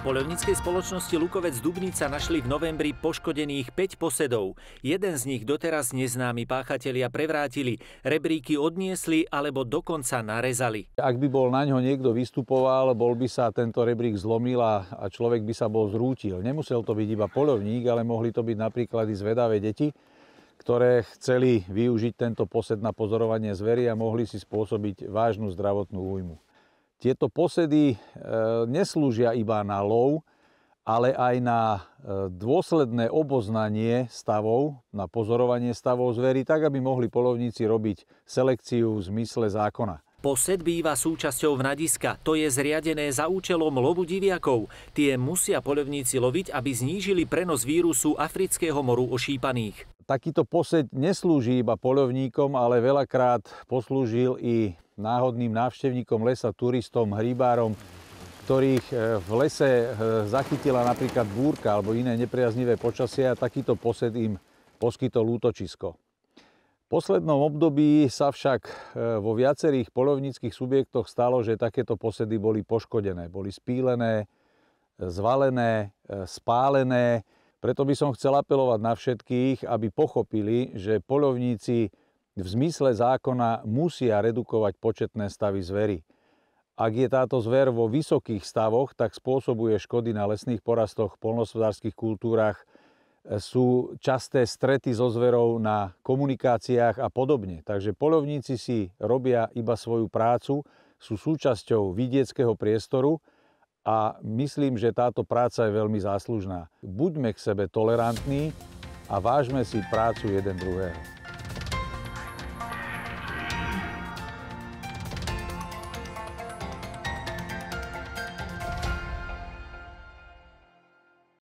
Polovníckej spoločnosti Lukovec Dubnica našli v novembri poškodených 5 posedov. Jeden z nich doteraz neznámi páchatelia prevrátili, rebríky odniesli alebo dokonca narezali. Ak by bol na ňo niekto vystupoval, bol by sa tento rebrík zlomil a človek by sa bol zrútil. Nemusel to byť iba polovník, ale mohli to byť napríklad i zvedavé deti, ktoré chceli využiť tento posed na pozorovanie zvery a mohli si spôsobiť vážnu zdravotnú újmu. Tieto posedy e, neslúžia iba na lov, ale aj na e, dôsledné oboznanie stavov, na pozorovanie stavov zvery, tak aby mohli polovníci robiť selekciu v zmysle zákona. Posed býva súčasťou vnadiska, to je zriadené za účelom lovu diviakov. Tie musia polovníci loviť, aby znížili prenos vírusu afrického moru ošípaných. Takýto poseď neslúži iba polovníkom, ale veľakrát poslúžil i náhodným návštevníkom lesa, turistom, hrybárom, ktorých e, v lese e, zachytila napríklad búrka alebo iné nepriaznivé počasie a takýto posed im poskytol útočisko. V poslednom období sa však e, vo viacerých polovníckých subjektoch stalo, že takéto posedy boli poškodené. Boli spílené, zvalené, spálené, preto by som chcel apelovať na všetkých, aby pochopili, že polovníci v zmysle zákona musia redukovať početné stavy zvery. Ak je táto zver vo vysokých stavoch, tak spôsobuje škody na lesných porastoch, polnospodárských kultúrach, sú časté strety so zverou na komunikáciách a podobne. Takže polovníci si robia iba svoju prácu, sú súčasťou vidieckého priestoru, a myslím, že táto práca je veľmi záslužná. Buďme k sebe tolerantní a vážme si prácu jeden druhého.